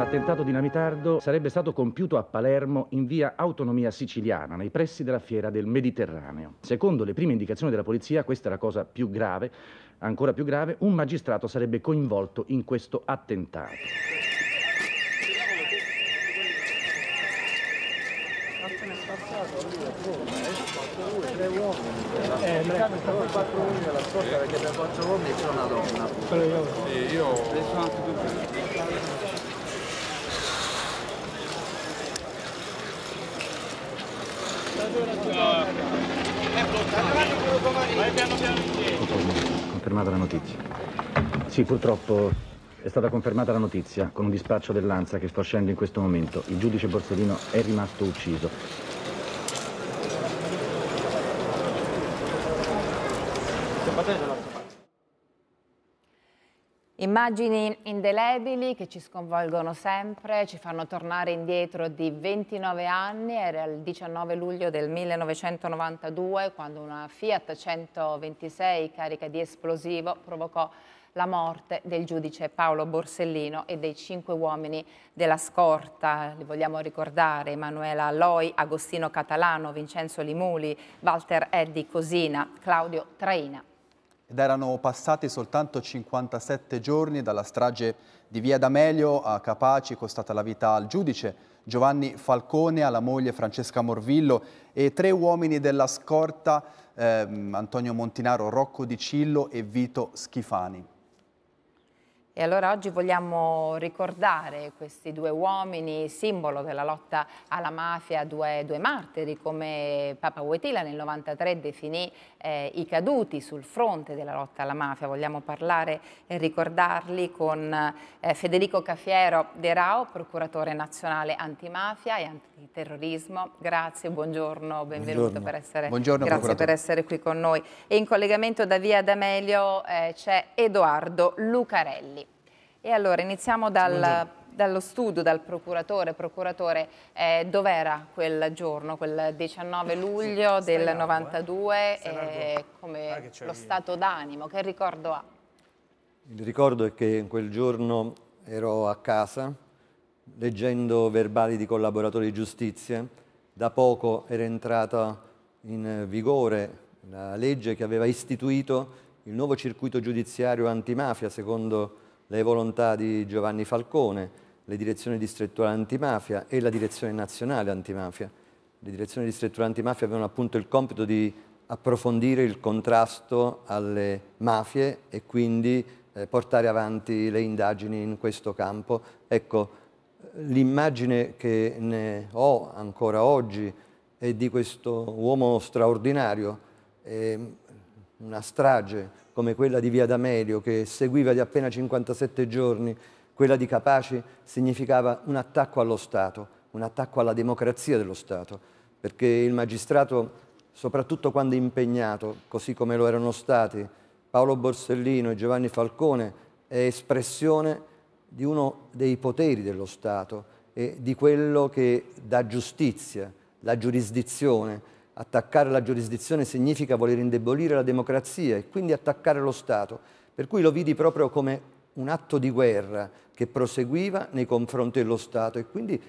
un attentato dinamitardo sarebbe stato compiuto a Palermo in via Autonomia Siciliana, nei pressi della fiera del Mediterraneo. Secondo le prime indicazioni della polizia, questa è la cosa più grave, ancora più grave, un magistrato sarebbe coinvolto in questo attentato. Eh, Riccardo sta con quattro uomini, la scorta perché per quattro uomini c'è una donna. Però io... Sì, io... Adesso anche tu. Confermata la notizia. Sì, purtroppo è stata confermata la notizia con un dispaccio dell'Anza che sto scendo in questo momento. Il giudice Borsellino è rimasto ucciso. Immagini indelebili che ci sconvolgono sempre, ci fanno tornare indietro di 29 anni, era il 19 luglio del 1992 quando una Fiat 126 carica di esplosivo provocò la morte del giudice Paolo Borsellino e dei cinque uomini della scorta. Li vogliamo ricordare Emanuela Loi, Agostino Catalano, Vincenzo Limuli, Walter Eddi Cosina, Claudio Traina ed erano passati soltanto 57 giorni dalla strage di Via D'Amelio a Capaci, costata la vita al giudice Giovanni Falcone, alla moglie Francesca Morvillo e tre uomini della scorta, ehm, Antonio Montinaro, Rocco Di Cillo e Vito Schifani. E allora oggi vogliamo ricordare questi due uomini, simbolo della lotta alla mafia, due, due martiri come Papa Wojtyla nel 93 definì eh, i caduti sul fronte della lotta alla mafia. Vogliamo parlare e ricordarli con eh, Federico Cafiero De Rao, procuratore nazionale antimafia e antiterrorismo. Grazie, buongiorno, benvenuto buongiorno. Per, essere, buongiorno, per essere, qui con noi. E in collegamento da Via D'Amelio eh, c'è Edoardo Lucarelli. E allora iniziamo dal, dallo studio, dal procuratore. Procuratore, eh, dov'era quel giorno, quel 19 luglio del largo, 92 eh? come ah, lo stato d'animo? Che ricordo ha? Il ricordo è che in quel giorno ero a casa leggendo verbali di collaboratori di giustizia. Da poco era entrata in vigore la legge che aveva istituito il nuovo circuito giudiziario antimafia secondo le volontà di Giovanni Falcone, le direzioni distrettuali antimafia e la direzione nazionale antimafia. Le direzioni distrettuali antimafia avevano appunto il compito di approfondire il contrasto alle mafie e quindi eh, portare avanti le indagini in questo campo. Ecco, l'immagine che ne ho ancora oggi è di questo uomo straordinario, eh, una strage come quella di Via D'Amelio, che seguiva di appena 57 giorni quella di Capaci, significava un attacco allo Stato, un attacco alla democrazia dello Stato, perché il magistrato, soprattutto quando impegnato, così come lo erano stati Paolo Borsellino e Giovanni Falcone, è espressione di uno dei poteri dello Stato e di quello che dà giustizia, la giurisdizione, Attaccare la giurisdizione significa voler indebolire la democrazia e quindi attaccare lo Stato, per cui lo vidi proprio come un atto di guerra che proseguiva nei confronti dello Stato e quindi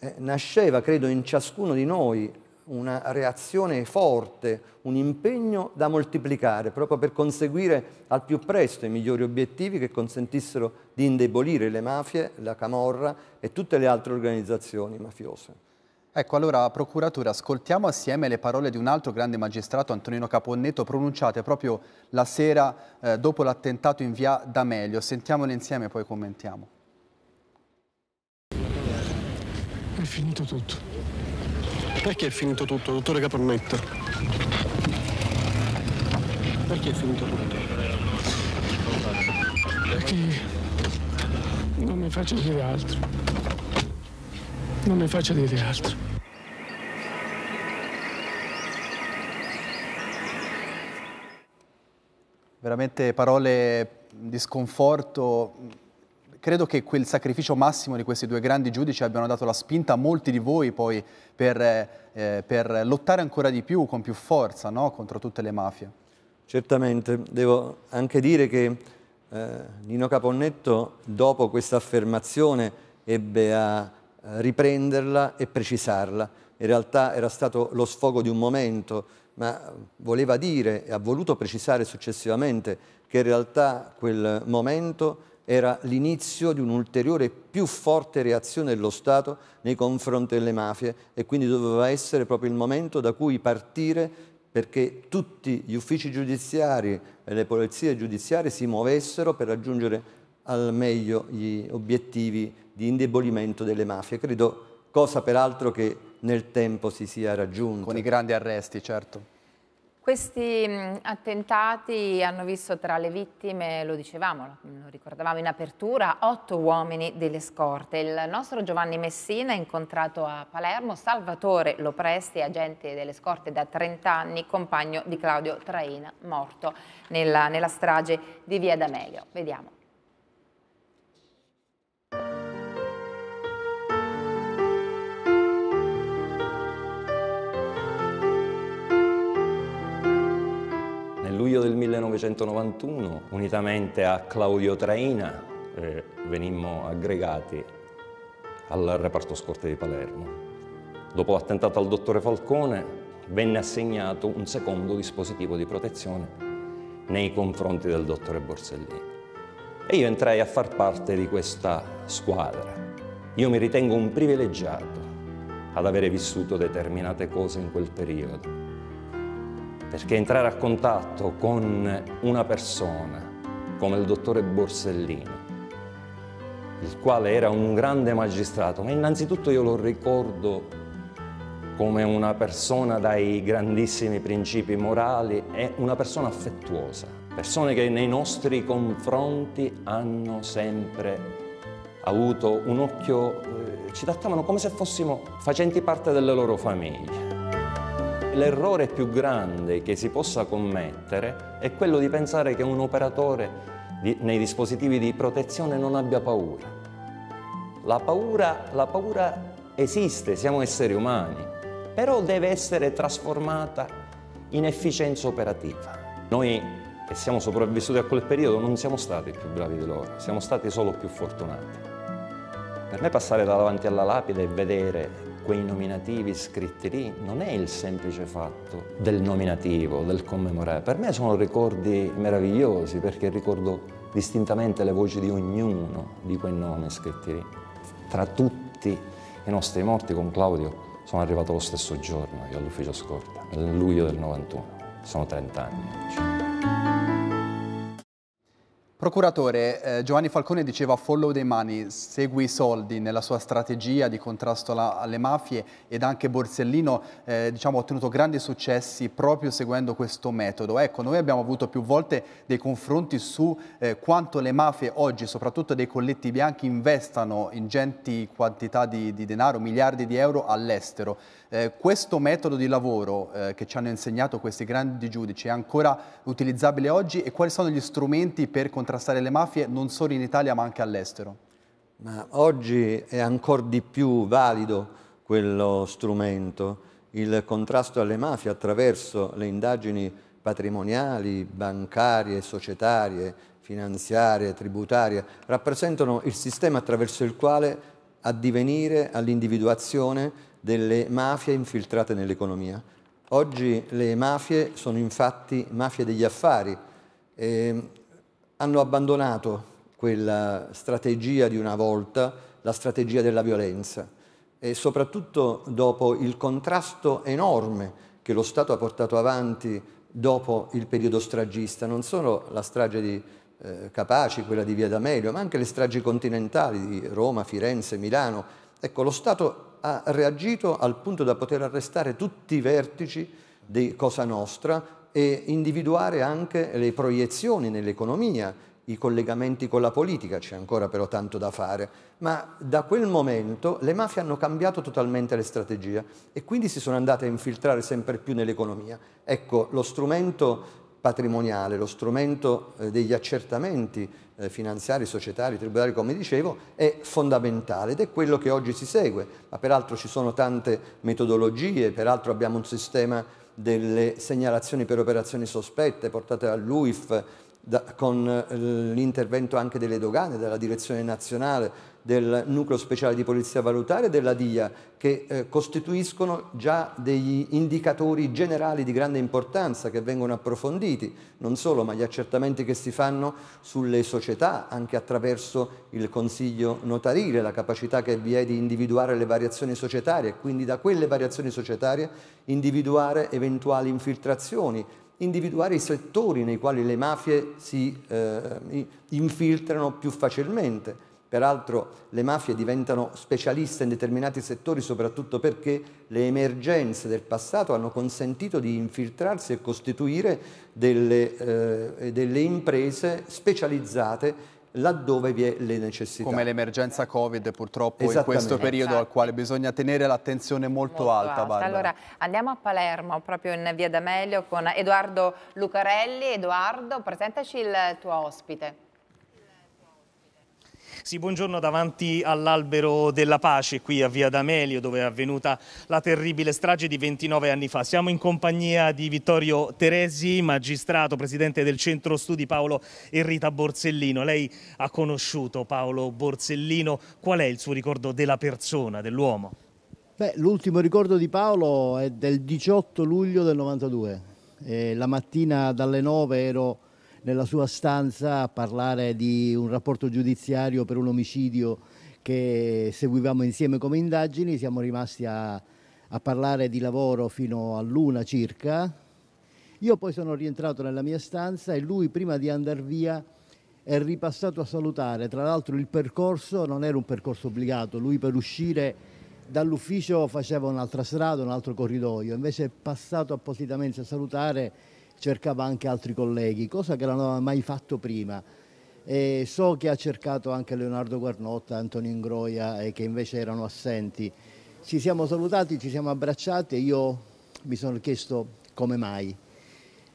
eh, nasceva, credo, in ciascuno di noi una reazione forte, un impegno da moltiplicare, proprio per conseguire al più presto i migliori obiettivi che consentissero di indebolire le mafie, la camorra e tutte le altre organizzazioni mafiose. Ecco allora, procuratore, ascoltiamo assieme le parole di un altro grande magistrato, Antonino Caponnetto, pronunciate proprio la sera eh, dopo l'attentato in via D'Amelio. Sentiamole insieme e poi commentiamo. È finito tutto. Perché è finito tutto, dottore Caponnetto? Perché è finito tutto? Perché non mi faccio dire altro. Non mi faccia dire altro. Veramente parole di sconforto. Credo che quel sacrificio massimo di questi due grandi giudici abbiano dato la spinta a molti di voi poi per, eh, per lottare ancora di più, con più forza, no? contro tutte le mafie. Certamente, devo anche dire che eh, Nino Caponnetto dopo questa affermazione ebbe a eh, riprenderla e precisarla. In realtà era stato lo sfogo di un momento, ma voleva dire e ha voluto precisare successivamente che in realtà quel momento era l'inizio di un'ulteriore e più forte reazione dello Stato nei confronti delle mafie e quindi doveva essere proprio il momento da cui partire perché tutti gli uffici giudiziari e le polizie giudiziarie si muovessero per raggiungere al meglio gli obiettivi di indebolimento delle mafie. Credo cosa peraltro che nel tempo si sia raggiunto. Con i grandi arresti, certo. Questi attentati hanno visto tra le vittime, lo dicevamo, lo ricordavamo in apertura, otto uomini delle scorte. Il nostro Giovanni Messina ha incontrato a Palermo Salvatore Lopresti, agente delle scorte da 30 anni, compagno di Claudio Traina, morto nella, nella strage di Via D'Amelio. Vediamo. luglio del 1991, unitamente a Claudio Traina, eh, venimmo aggregati al reparto scorte di Palermo. Dopo l'attentato al dottore Falcone venne assegnato un secondo dispositivo di protezione nei confronti del dottore Borsellino. E io entrai a far parte di questa squadra. Io mi ritengo un privilegiato ad avere vissuto determinate cose in quel periodo perché entrare a contatto con una persona come il dottore Borsellino, il quale era un grande magistrato, ma innanzitutto io lo ricordo come una persona dai grandissimi principi morali e una persona affettuosa, persone che nei nostri confronti hanno sempre avuto un occhio, eh, ci trattavano come se fossimo facenti parte delle loro famiglie. L'errore più grande che si possa commettere è quello di pensare che un operatore di, nei dispositivi di protezione non abbia paura. La, paura. la paura esiste, siamo esseri umani, però deve essere trasformata in efficienza operativa. Noi che siamo sopravvissuti a quel periodo non siamo stati più bravi di loro, siamo stati solo più fortunati. Per me passare davanti alla lapide e vedere quei nominativi scritti lì non è il semplice fatto del nominativo, del commemorare. Per me sono ricordi meravigliosi perché ricordo distintamente le voci di ognuno di quei nomi scritti lì. Tra tutti i nostri morti con Claudio sono arrivato lo stesso giorno io all'ufficio scorta, nel luglio del 91. Sono 30 anni. Procuratore, eh, Giovanni Falcone diceva follow the money, segui i soldi nella sua strategia di contrasto alla, alle mafie ed anche Borsellino eh, diciamo, ha ottenuto grandi successi proprio seguendo questo metodo. Ecco, noi abbiamo avuto più volte dei confronti su eh, quanto le mafie oggi, soprattutto dei colletti bianchi, investano ingenti quantità di, di denaro, miliardi di euro all'estero. Eh, questo metodo di lavoro eh, che ci hanno insegnato questi grandi giudici è ancora utilizzabile oggi e quali sono gli strumenti per contrastare contrastare le mafie non solo in Italia ma anche all'estero. Ma oggi è ancora di più valido quello strumento, il contrasto alle mafie attraverso le indagini patrimoniali, bancarie, societarie, finanziarie, tributarie, rappresentano il sistema attraverso il quale addivenire all'individuazione delle mafie infiltrate nell'economia. Oggi le mafie sono infatti mafie degli affari e ehm, hanno abbandonato quella strategia di una volta, la strategia della violenza e soprattutto dopo il contrasto enorme che lo Stato ha portato avanti dopo il periodo stragista, non solo la strage di eh, Capaci, quella di Via D'Amelio, ma anche le stragi continentali di Roma, Firenze, Milano. Ecco, lo Stato ha reagito al punto da poter arrestare tutti i vertici di Cosa Nostra, e individuare anche le proiezioni nell'economia, i collegamenti con la politica, c'è ancora però tanto da fare, ma da quel momento le mafie hanno cambiato totalmente le strategie e quindi si sono andate a infiltrare sempre più nell'economia. Ecco, lo strumento patrimoniale, lo strumento eh, degli accertamenti eh, finanziari, societari, tributari, come dicevo, è fondamentale ed è quello che oggi si segue, ma peraltro ci sono tante metodologie, peraltro abbiamo un sistema delle segnalazioni per operazioni sospette portate all'UIF con eh, l'intervento anche delle dogane, della direzione nazionale, del nucleo speciale di polizia Valutare e della DIA che eh, costituiscono già degli indicatori generali di grande importanza che vengono approfonditi, non solo ma gli accertamenti che si fanno sulle società anche attraverso il consiglio notarile, la capacità che vi è di individuare le variazioni societarie e quindi da quelle variazioni societarie individuare eventuali infiltrazioni individuare i settori nei quali le mafie si eh, infiltrano più facilmente Peraltro le mafie diventano specialiste in determinati settori soprattutto perché le emergenze del passato hanno consentito di infiltrarsi e costituire delle, eh, delle imprese specializzate laddove vi è le necessità. Come l'emergenza Covid purtroppo in questo periodo al quale bisogna tenere l'attenzione molto, molto, alta. alta. Allora andiamo a Palermo, proprio in via D'Amelio con Edoardo Lucarelli. Edoardo, presentaci il tuo ospite. Sì, buongiorno davanti all'albero della pace qui a Via D'Amelio dove è avvenuta la terribile strage di 29 anni fa. Siamo in compagnia di Vittorio Teresi, magistrato, presidente del centro studi Paolo e Rita Borsellino. Lei ha conosciuto Paolo Borsellino, qual è il suo ricordo della persona, dell'uomo? l'ultimo ricordo di Paolo è del 18 luglio del 92. Eh, la mattina dalle 9 ero nella sua stanza a parlare di un rapporto giudiziario per un omicidio che seguivamo insieme come indagini, siamo rimasti a, a parlare di lavoro fino all'una circa. Io poi sono rientrato nella mia stanza e lui prima di andare via è ripassato a salutare. Tra l'altro il percorso non era un percorso obbligato, lui per uscire dall'ufficio faceva un'altra strada, un altro corridoio, invece è passato appositamente a salutare cercava anche altri colleghi, cosa che non aveva mai fatto prima. E so che ha cercato anche Leonardo Guarnotta, Antonio Ingroia, e che invece erano assenti. Ci siamo salutati, ci siamo abbracciati e io mi sono chiesto come mai.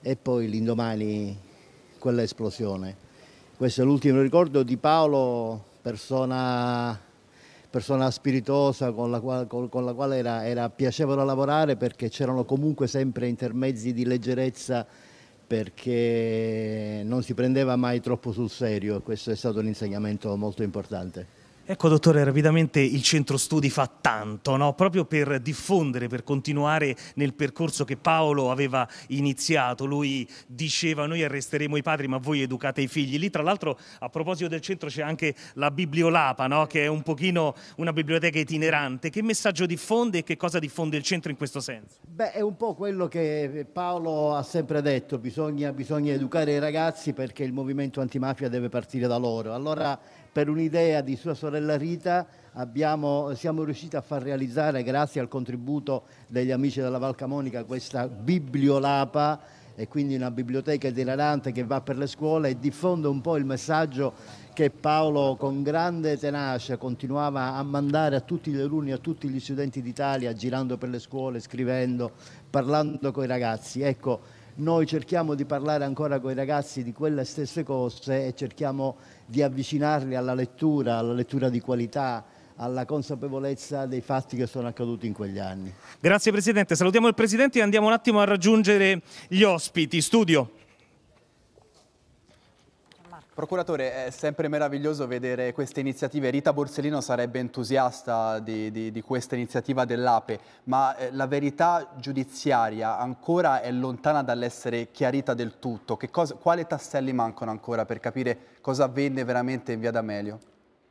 E poi l'indomani quella esplosione. Questo è l'ultimo ricordo di Paolo, persona persona spiritosa con la quale, con, con la quale era, era piacevole lavorare perché c'erano comunque sempre intermezzi di leggerezza perché non si prendeva mai troppo sul serio e questo è stato un insegnamento molto importante. Ecco, dottore, rapidamente il centro studi fa tanto, no? proprio per diffondere, per continuare nel percorso che Paolo aveva iniziato. Lui diceva noi arresteremo i padri ma voi educate i figli. Lì tra l'altro a proposito del centro c'è anche la Bibliolapa, no? che è un pochino una biblioteca itinerante. Che messaggio diffonde e che cosa diffonde il centro in questo senso? Beh, è un po' quello che Paolo ha sempre detto, bisogna, bisogna educare i ragazzi perché il movimento antimafia deve partire da loro. Allora per un'idea di sua sorella quella rita abbiamo, siamo riusciti a far realizzare, grazie al contributo degli amici della Valcamonica, questa bibliolapa e quindi una biblioteca itinerante che va per le scuole e diffonde un po' il messaggio che Paolo con grande tenacia continuava a mandare a tutti gli alunni, a tutti gli studenti d'Italia, girando per le scuole, scrivendo, parlando con i ragazzi. Ecco, noi cerchiamo di parlare ancora con i ragazzi di quelle stesse cose e cerchiamo di avvicinarli alla lettura, alla lettura di qualità, alla consapevolezza dei fatti che sono accaduti in quegli anni. Grazie Presidente, salutiamo il Presidente e andiamo un attimo a raggiungere gli ospiti. Studio. Procuratore, è sempre meraviglioso vedere queste iniziative. Rita Borsellino sarebbe entusiasta di, di, di questa iniziativa dell'APE, ma eh, la verità giudiziaria ancora è lontana dall'essere chiarita del tutto. Cosa, quali tasselli mancano ancora per capire cosa avvenne veramente in via D'Amelio?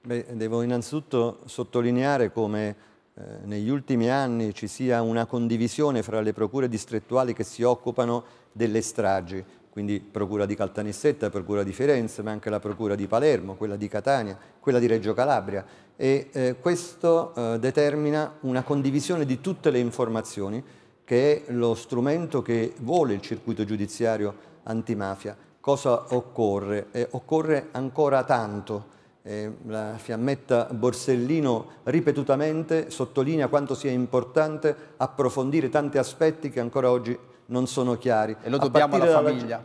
Beh, devo innanzitutto sottolineare come eh, negli ultimi anni ci sia una condivisione fra le procure distrettuali che si occupano delle stragi quindi procura di Caltanissetta, procura di Firenze, ma anche la procura di Palermo, quella di Catania, quella di Reggio Calabria e eh, questo eh, determina una condivisione di tutte le informazioni che è lo strumento che vuole il circuito giudiziario antimafia. Cosa occorre? Eh, occorre ancora tanto. Eh, la fiammetta Borsellino ripetutamente sottolinea quanto sia importante approfondire tanti aspetti che ancora oggi non sono chiari. E lo dobbiamo alla famiglia.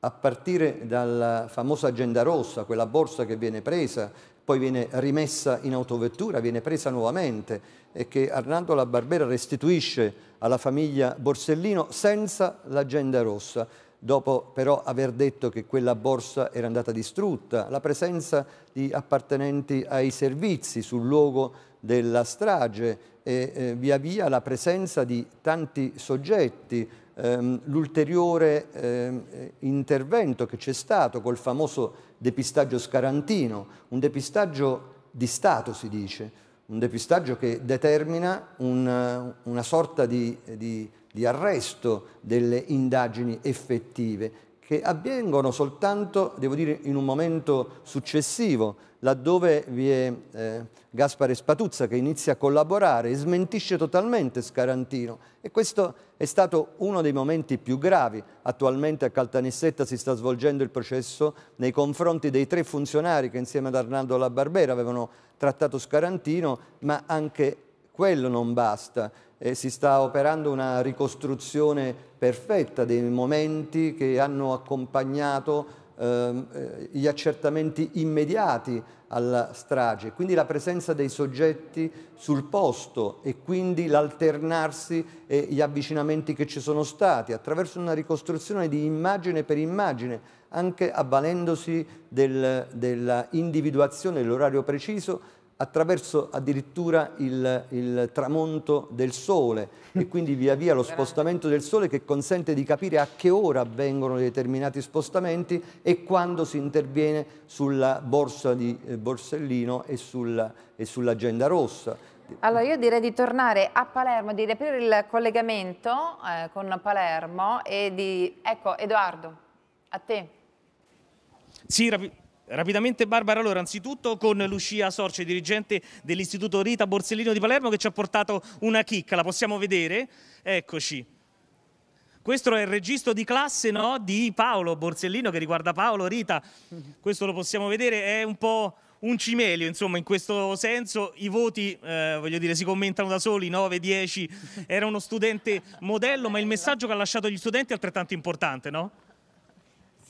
a partire dalla famosa agenda rossa, quella borsa che viene presa, poi viene rimessa in autovettura, viene presa nuovamente e che Arnaldo La Barbera restituisce alla famiglia Borsellino senza l'agenda rossa, dopo però aver detto che quella borsa era andata distrutta, la presenza di appartenenti ai servizi sul luogo della strage, eh, via via la presenza di tanti soggetti, ehm, l'ulteriore ehm, intervento che c'è stato col famoso depistaggio scarantino, un depistaggio di Stato si dice, un depistaggio che determina un, una sorta di, di, di arresto delle indagini effettive che avvengono soltanto, devo dire, in un momento successivo, laddove vi è eh, Gaspare Spatuzza che inizia a collaborare e smentisce totalmente Scarantino. E questo è stato uno dei momenti più gravi. Attualmente a Caltanissetta si sta svolgendo il processo nei confronti dei tre funzionari che insieme ad Arnaldo La Barbera avevano trattato Scarantino, ma anche quello non basta eh, si sta operando una ricostruzione perfetta dei momenti che hanno accompagnato ehm, eh, gli accertamenti immediati alla strage, quindi la presenza dei soggetti sul posto e quindi l'alternarsi e gli avvicinamenti che ci sono stati attraverso una ricostruzione di immagine per immagine, anche avvalendosi del, della dell'orario preciso attraverso addirittura il, il, tramonto del sole e quindi via via lo spostamento del sole che consente di capire a che ora avvengono determinati spostamenti e quando si interviene sulla borsa di eh, Borsellino e, sulla, e sull'agenda rossa. Allora io direi di tornare a Palermo, di riaprire il collegamento eh, con Palermo e di... Ecco Edoardo, a te. Sì, rapidamente. Rapidamente Barbara, allora anzitutto con Lucia Sorce, dirigente dell'Istituto Rita Borsellino di Palermo che ci ha portato una chicca, la possiamo vedere? Eccoci. Questo è il registro di classe no? di Paolo Borsellino che riguarda Paolo Rita, questo lo possiamo vedere, è un po' un cimelio, insomma, in questo senso i voti, eh, voglio dire, si commentano da soli, 9, 10, era uno studente modello, ma il messaggio che ha lasciato gli studenti è altrettanto importante, no?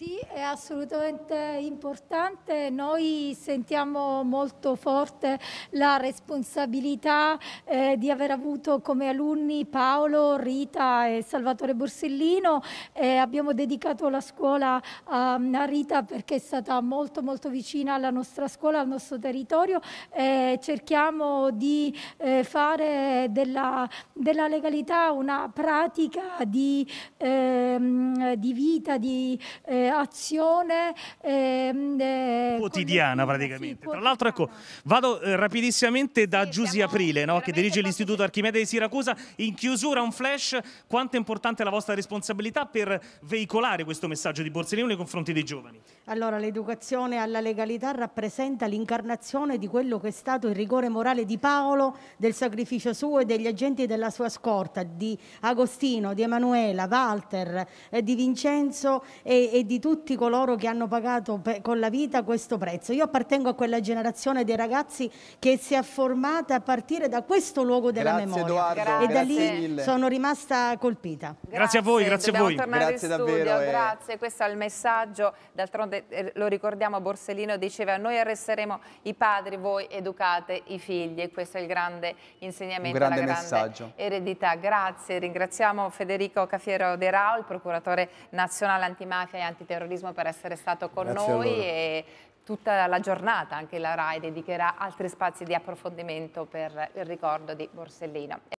Sì, è assolutamente importante. Noi sentiamo molto forte la responsabilità eh, di aver avuto come alunni Paolo, Rita e Salvatore Borsellino. Eh, abbiamo dedicato la scuola a, a, Rita perché è stata molto molto vicina alla nostra scuola, al nostro territorio. Eh, cerchiamo di eh, fare della, della, legalità una pratica di, ehm, di vita, di eh, azione ehm, eh, quotidiana praticamente. Sì, Tra l'altro ecco, vado eh, rapidissamente da sì, Giusy Aprile no, che dirige l'Istituto Archimede di Siracusa. In chiusura un flash, quanto è importante la vostra responsabilità per veicolare questo messaggio di Borsellino nei confronti dei giovani? Allora l'educazione alla legalità rappresenta l'incarnazione di quello che è stato il rigore morale di Paolo, del sacrificio suo e degli agenti della sua scorta, di Agostino, di Emanuela, Walter, eh, di Vincenzo e, e di tutti coloro che hanno pagato pe- con la vita questo prezzo. Io appartengo a quella generazione dei ragazzi che si è formata a partire da questo luogo della grazie, memoria Edoardo, grazie. e da lì mille. sono rimasta colpita. Grazie, grazie a voi, grazie a voi. Grazie studio, davvero. Eh. Grazie, eh. questo è il messaggio. D'altronde eh, lo ricordiamo, Borsellino diceva noi arresteremo i padri, voi educate i figli e questo è il grande insegnamento, grande la grande messaggio. eredità. Grazie, ringraziamo Federico Cafiero De Rao, il procuratore nazionale antimafia e anticorruzione antiterrorismo per essere stato con Grazie noi e tutta la giornata anche la RAI dedicherà altri spazi di approfondimento per il ricordo di Borsellino.